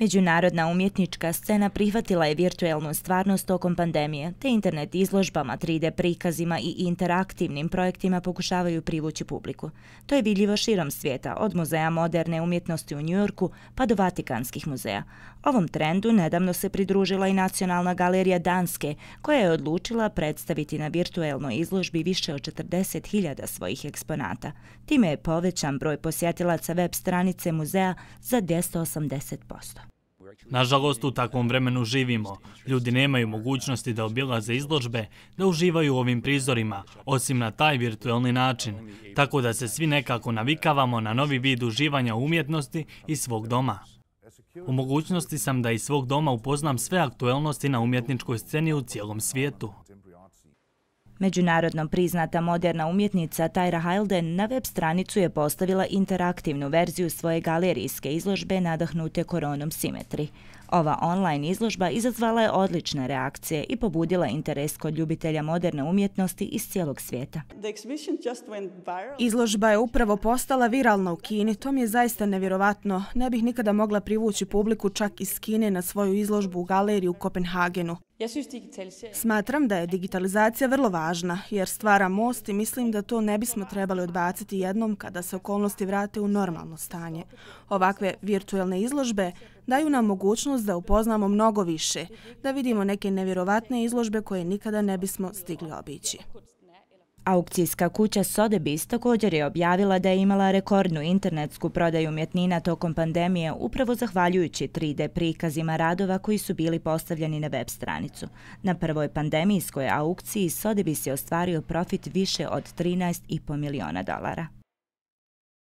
Međunarodna umjetnička scena prihvatila je virtualnu stvarnost tokom pandemije, te internet izložbama, 3D prikazima i interaktivnim projektima pokušavaju privući publiku. To je vidljivo širom svijeta, od muzeja moderne umjetnosti u Njujorku pa do vatikanskih muzeja. Ovom trendu nedavno se pridružila i Nacionalna galerija Danske, koja je odlučila predstaviti na virtualnoj izložbi više od 40.000 svojih eksponata. Time je povećan broj posjetilaca web stranice muzeja za 280%. Nažalost, u takvom vremenu živimo. Ljudi nemaju mogućnosti da obilaze izložbe, da uživaju u ovim prizorima, osim na taj virtuelni način. Tako da se svi nekako navikavamo na novi vid uživanja umjetnosti i svog doma. U mogućnosti sam da iz svog doma upoznam sve aktuelnosti na umjetničkoj sceni u cijelom svijetu. Međunarodno priznata moderna umjetnica Tyra Hilden na web stranicu je postavila interaktivnu verziju svoje galerijske izložbe nadahnute koronom simetri. Ova online izložba izazvala je odlične reakcije i pobudila interes kod ljubitelja moderne umjetnosti iz cijelog svijeta. Izložba je upravo postala viralna u Kini. To mi je zaista nevjerovatno. Ne bih nikada mogla privući publiku čak iz Kine na svoju izložbu u galeriju u Kopenhagenu. Smatram da je digitalizacija vrlo važna jer stvara most i mislim da to ne bismo trebali odbaciti jednom kada se okolnosti vrate u normalno stanje. Ovakve virtualne izložbe daju nam mogućnost da upoznamo mnogo više, da vidimo neke nevjerovatne izložbe koje nikada ne bismo stigli obići. Aukcijska kuća Sodebis također je objavila da je imala rekordnu internetsku prodaju umjetnina tokom pandemije upravo zahvaljujući 3D prikazima radova koji su bili postavljeni na web stranicu. Na prvoj pandemijskoj aukciji Sodebis je ostvario profit više od 13,5 miliona dolara.